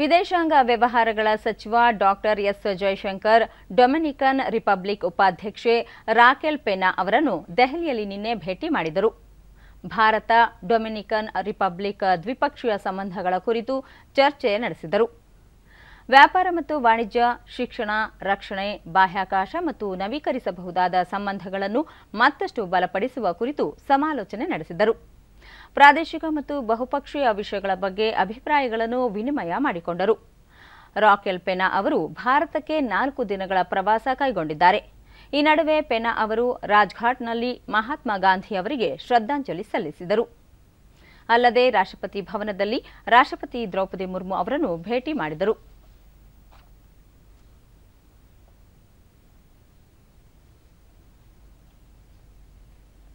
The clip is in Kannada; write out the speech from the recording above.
ವಿದೇಶಾಂಗ ವ್ಯವಹಾರಗಳ ಸಚಿವ doctor S Jaishankar Dominican Republic ಉಪಾಧ್ಯಕ್ಷೆ ರಾಕೆಲ್ ಪೆನಾ ಅವರನ್ನು ದೆಹಲಿಯಲ್ಲಿ ನಿನ್ನೆ ಭೇಟಿ ಮಾಡಿದರು ಭಾರತ ಡೊಮಿನಿಕನ್ ರಿಪಬ್ಲಿಕ್ ದ್ವಿಪಕ್ಷೀಯ ಸಂಬಂಧಗಳ ಕುರಿತು ಚರ್ಚೆ ನಡೆಸಿದರು ವ್ಯಾಪಾರ ಮತ್ತು ವಾಣಿಜ್ಯ ಶಿಕ್ಷಣ ರಕ್ಷಣೆ ಬಾಹ್ಯಾಕಾಶ ಮತ್ತು ನವೀಕರಿಸಬಹುದಾದ ಸಂಬಂಧಗಳನ್ನು ಮತ್ತಷ್ಟು ಬಲಪಡಿಸುವ ಕುರಿತು ಸಮಾಲೋಚನೆ ನಡೆಸಿದರು ಪ್ರಾದೇಶಿಕ ಮತ್ತು ಬಹುಪಕ್ಷೀಯ ವಿಷಯಗಳ ಬಗ್ಗೆ ಅಭಿಪ್ರಾಯಗಳನ್ನು ವಿನಿಮಯ ಮಾಡಿಕೊಂಡರು ರಾಕೆಲ್ ಪೆನಾ ಅವರು ಭಾರತಕ್ಕೆ ನಾಲ್ಕು ದಿನಗಳ ಪ್ರವಾಸ ಕೈಗೊಂಡಿದ್ದಾರೆ ಈ ನಡುವೆ ಪೆನಾ ಅವರು ರಾಜ್ಘಾಟ್ನಲ್ಲಿ ಮಹಾತ್ಮ ಗಾಂಧಿ ಅವರಿಗೆ ಶ್ರದ್ದಾಂಜಲಿ ಸಲ್ಲಿಸಿದರು ಅಲ್ಲದೆ ರಾಷ್ಟ್ರಪತಿ ಭವನದಲ್ಲಿ ರಾಷ್ಟ್ರಪತಿ ದ್ರೌಪದಿ ಮುರ್ಮು ಅವರನ್ನು ಭೇಟಿ ಮಾಡಿದರು